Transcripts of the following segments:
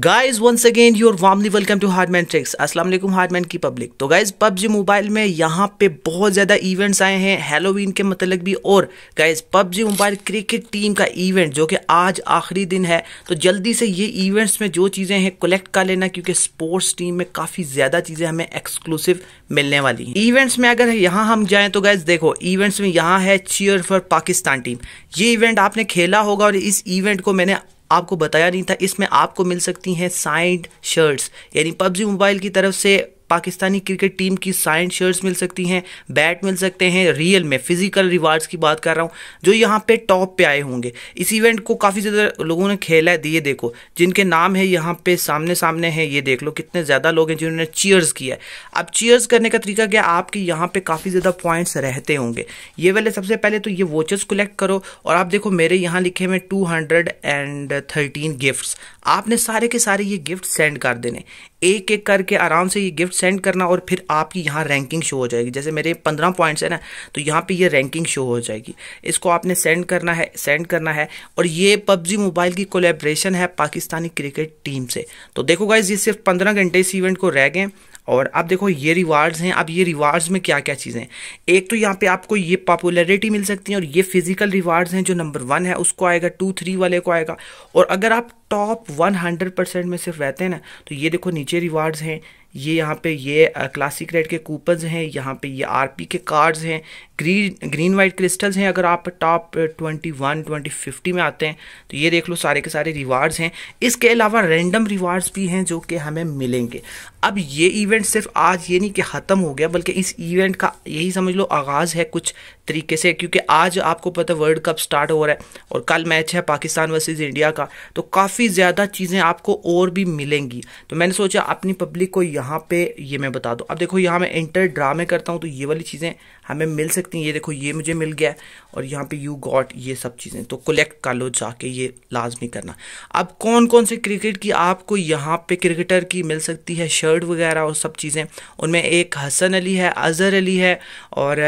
guys once again your warmly welcome to Hardman tricks अस्सलाम वालेकुम Hardman की public तो गाइज पबजी मोबाइल में यहाँ पे बहुत ज़्यादा इवेंट्स आए हैं हेलोवीन के मतलब भी और guys PUBG mobile cricket team का इवेंट जो कि आज आखिरी दिन है तो जल्दी से ये इवेंट्स में जो चीज़ें हैं कलेक्ट कर लेना क्योंकि स्पोर्ट्स टीम में काफ़ी ज़्यादा चीज़ें हमें एक्सक्लूसिव मिलने वाली हैं इवेंट्स में अगर यहाँ हम जाए तो गाइज देखो इवेंट्स में यहाँ है चीयर फॉर पाकिस्तान टीम ये इवेंट आपने खेला होगा और इस इवेंट को मैंने आपको बताया नहीं था इसमें आपको मिल सकती हैं साइंड शर्ट्स यानी पबजी मोबाइल की तरफ से पाकिस्तानी क्रिकेट टीम की साइन शर्ट्स मिल सकती हैं बैट मिल सकते हैं रियल में फिजिकल रिवार्ड्स की बात कर रहा हूँ जो यहाँ पे टॉप पे आए होंगे इस इवेंट को काफ़ी ज़्यादा लोगों ने खेला है ये देखो जिनके नाम है यहाँ पे सामने सामने हैं ये देख लो कितने ज़्यादा लोग हैं जिन्होंने चीयर्स किया है अब चीयर्स करने का तरीका क्या आपके यहाँ पर काफ़ी ज़्यादा पॉइंट्स रहते होंगे ये वाले सबसे पहले तो ये वॉचेस कलेक्ट करो और आप देखो मेरे यहाँ लिखे हुए two hundred and thirteen gifts आपने सारे के सारे ये गिफ्ट सेंड कर देने एक एक करके आराम से ये गिफ्ट सेंड करना और फिर आपकी यहाँ रैंकिंग शो हो जाएगी जैसे मेरे पंद्रह पॉइंट्स है ना तो यहाँ पे ये रैंकिंग शो हो जाएगी इसको आपने सेंड करना है सेंड करना है और ये पबजी मोबाइल की कोलेब्रेशन है पाकिस्तानी क्रिकेट टीम से तो देखो गाइज ये सिर्फ पंद्रह घंटे इस इवेंट को रह गए और आप देखो ये रिवार्ड्स हैं अब ये रिवार्ड्स में क्या क्या चीज़ें एक तो यहाँ पे आपको ये पॉपुलैरिटी मिल सकती है और ये फिजिकल रिवार्ड्स हैं जो नंबर वन है उसको आएगा टू थ्री वाले को आएगा और अगर आप टॉप वन हंड्रेड परसेंट में सिर्फ रहते हैं ना तो ये देखो नीचे रिवार्ड्स हैं ये यहाँ पे ये क्लासिक रेड के कूपन्स हैं यहाँ पे ये आरपी के कार्ड्स हैं ग्रीन ग्रीन वाइट क्रिस्टल्स हैं अगर आप top twenty one twenty fifty में आते हैं तो ये देख लो सारे के सारे रिवार्ड्स हैं इसके अलावा रैंडम रिवार्ड्स भी हैं जो कि हमें मिलेंगे अब ये इवेंट सिर्फ आज ये नहीं कि ख़त्म हो गया बल्कि इस इवेंट का यही समझ लो आगाज़ है कुछ तरीके से क्योंकि आज आपको पता वर्ल्ड कप स्टार्ट हो रहा है और कल मैच है पाकिस्तान वर्सेज इंडिया का तो काफ़ी ज़्यादा चीज़ें आपको और भी मिलेंगी तो मैंने सोचा अपनी पब्लिक को यहाँ पे ये मैं बता दूँ अब देखो यहाँ मैं इंटर ड्रा में करता हूँ तो ये वाली चीज़ें हमें मिल सकती हैं ये देखो ये मुझे मिल गया और यहाँ पे यू गॉट ये सब चीज़ें तो कलेक्ट कर लो जाके ये लाजमी करना अब कौन कौन से क्रिकेट की आपको यहाँ पे क्रिकेटर की मिल सकती है शर्ट वगैरह और सब चीज़ें उनमें एक हसन अली है अज़हर अली है और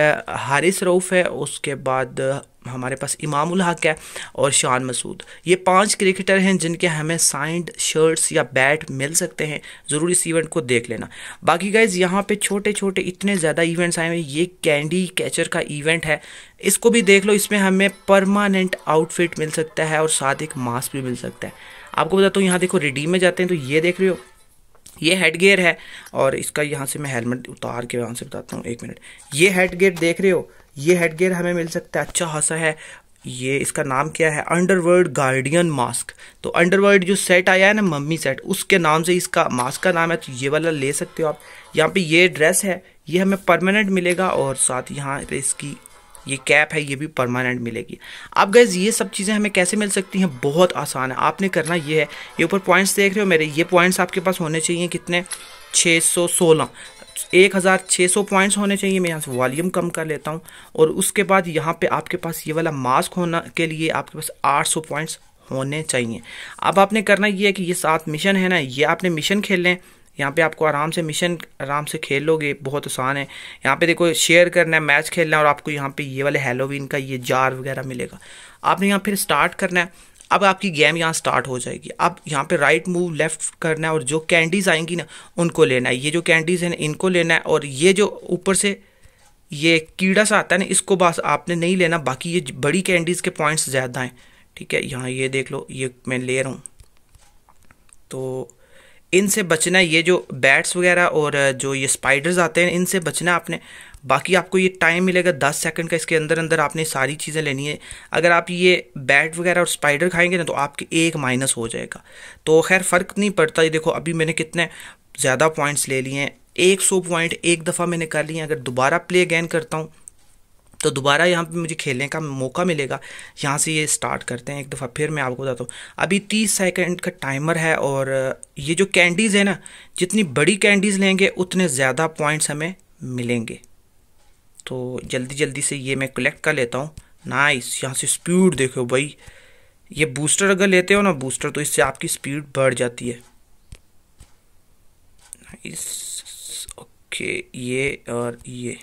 हारिस रऊफ़ है उसके बाद हमारे पास इमाम हक है और शान मसूद ये पांच क्रिकेटर हैं जिनके हमें साइंड शर्ट्स या बैट मिल सकते हैं ज़रूर इस इवेंट को देख लेना बाकी गाइज यहाँ पे छोटे छोटे इतने ज़्यादा इवेंट्स आए हैं ये कैंडी कैचर का इवेंट है इसको भी देख लो इसमें हमें परमानेंट आउटफिट मिल सकता है और साथ एक मास्क भी मिल सकता है आपको बताता हूँ तो यहाँ देखो रिडीम में जाते हैं तो ये देख रहे हो ये हेड गेयर है और इसका यहाँ से मैं हेलमेट उतार के वहाँ से बताता हूँ एक मिनट ये हेड देख रहे हो ये हेड गेयर हमें मिल सकता है अच्छा खासा है ये इसका नाम क्या है अंडरवर्ल्ड गार्डियन मास्क तो अंडरवर्ल्ड जो सेट आया है ना मम्मी सेट उसके नाम से इसका मास्क का नाम है तो ये वाला ले सकते हो आप यहाँ पे ये ड्रेस है ये हमें परमानेंट मिलेगा और साथ यहाँ पे इसकी ये कैप है ये भी परमानेंट मिलेगी अब गैस ये सब चीज़ें हमें कैसे मिल सकती हैं बहुत आसान है आपने करना ये है ये ऊपर पॉइंट्स देख रहे हो मेरे ये पॉइंट्स आपके पास होने चाहिए कितने 616 एक हज़ार छः सौ पॉइंट्स होने चाहिए मैं यहाँ से वॉल्यूम कम कर लेता हूँ और उसके बाद यहाँ पे आपके पास ये वाला मास्क होना के लिए आपके पास आठ सौ पॉइंट्स होने चाहिए अब आपने करना ये है कि ये सात मिशन है ना ये आपने मिशन खेल लें यहाँ पे आपको आराम से मिशन आराम से खेल लोगे बहुत आसान है यहाँ पे देखो शेयर करना है मैच खेलना है और आपको यहाँ पे ये वाले हेलोवीन का ये जार वगैरह मिलेगा आपने यहाँ फिर स्टार्ट करना है अब आपकी गेम यहाँ स्टार्ट हो जाएगी अब यहाँ पे राइट मूव लेफ्ट करना है और जो कैंडीज़ आएंगी ना उनको लेना है ये जो कैंडीज़ हैं इनको लेना है और ये जो ऊपर से ये कीड़ा सा आता है ना इसको बस आपने नहीं लेना बाकी ये बड़ी कैंडीज़ के पॉइंट्स ज़्यादा हैं ठीक है यहाँ ये देख लो ये मैं ले रहा हूँ तो इनसे बचना ये जो बैट्स वगैरह और जो ये स्पाइडर्स आते हैं इनसे बचना आपने बाकी आपको ये टाइम मिलेगा दस सेकंड का इसके अंदर अंदर आपने सारी चीज़ें लेनी है अगर आप ये बैट वगैरह और स्पाइडर खाएंगे ना तो आपके एक माइनस हो जाएगा तो खैर फ़र्क नहीं पड़ता ये देखो अभी मैंने कितने ज़्यादा पॉइंट्स ले लिए हैं एक सौ पॉइंट एक दफ़ा मैंने कर लिए अगर दोबारा प्ले अगैन करता हूँ तो दोबारा यहाँ पे मुझे खेलने का मौका मिलेगा यहाँ से ये स्टार्ट करते हैं एक दफ़ा फिर मैं आपको बताता हूँ अभी तीस सेकंड का टाइमर है और ये जो कैंडीज़ है ना जितनी बड़ी कैंडीज़ लेंगे उतने ज़्यादा पॉइंट्स हमें मिलेंगे तो जल्दी जल्दी से ये मैं कलेक्ट कर लेता हूँ नाइस यहाँ से स्पीड देखो भाई ये बूस्टर अगर लेते हो ना बूस्टर तो इससे आपकी स्पीड बढ़ जाती है नाइस ओके ये और ये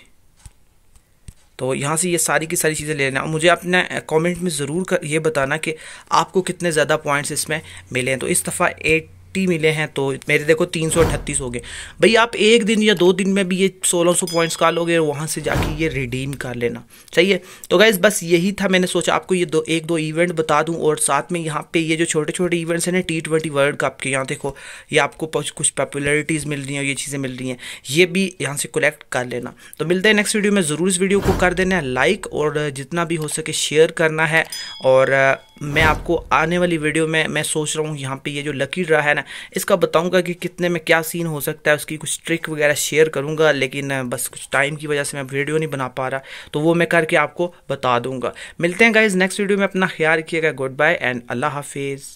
तो यहाँ से ये सारी की सारी चीज़ें ले लेना मुझे अपने कमेंट में ज़रूर कर ये बताना कि आपको कितने ज़्यादा पॉइंट्स इसमें मिले हैं तो इस दफ़ा एट फिफ्टी मिले हैं तो मेरे देखो तीन सौ अठतीस हो गए भाई आप एक दिन या दो दिन में भी ये सोलह सौ पॉइंट्स का लोगे और वहाँ से जाके ये रिडीम कर लेना चाहिए तो गाइज़ बस यही था मैंने सोचा आपको ये दो एक दो इवेंट बता दूँ और साथ में यहाँ पे ये जो छोटे छोटे इवेंट्स हैं ना टी ट्वेंटी वर्ल्ड कप के यहाँ देखो ये आपको कुछ पॉपुलरिटीज़ मिल रही हैं ये चीज़ें मिल रही हैं ये भी यहाँ से कलेक्ट कर लेना तो मिलते हैं नेक्स्ट वीडियो में ज़रूर इस वीडियो को कर देना है लाइक और जितना भी हो सके शेयर करना है और मैं आपको आने वाली वीडियो में मैं सोच रहा हूँ यहाँ पे ये जो लकी ड्रा है ना इसका बताऊँगा कि कितने में क्या सीन हो सकता है उसकी कुछ ट्रिक वगैरह शेयर करूँगा लेकिन बस कुछ टाइम की वजह से मैं वीडियो नहीं बना पा रहा तो वो मैं करके आपको बता दूँगा मिलते हैं गाइज नेक्स्ट वीडियो में अपना ख्याल रखिएगा गुड बाय एंड अल्लाह हाफिज़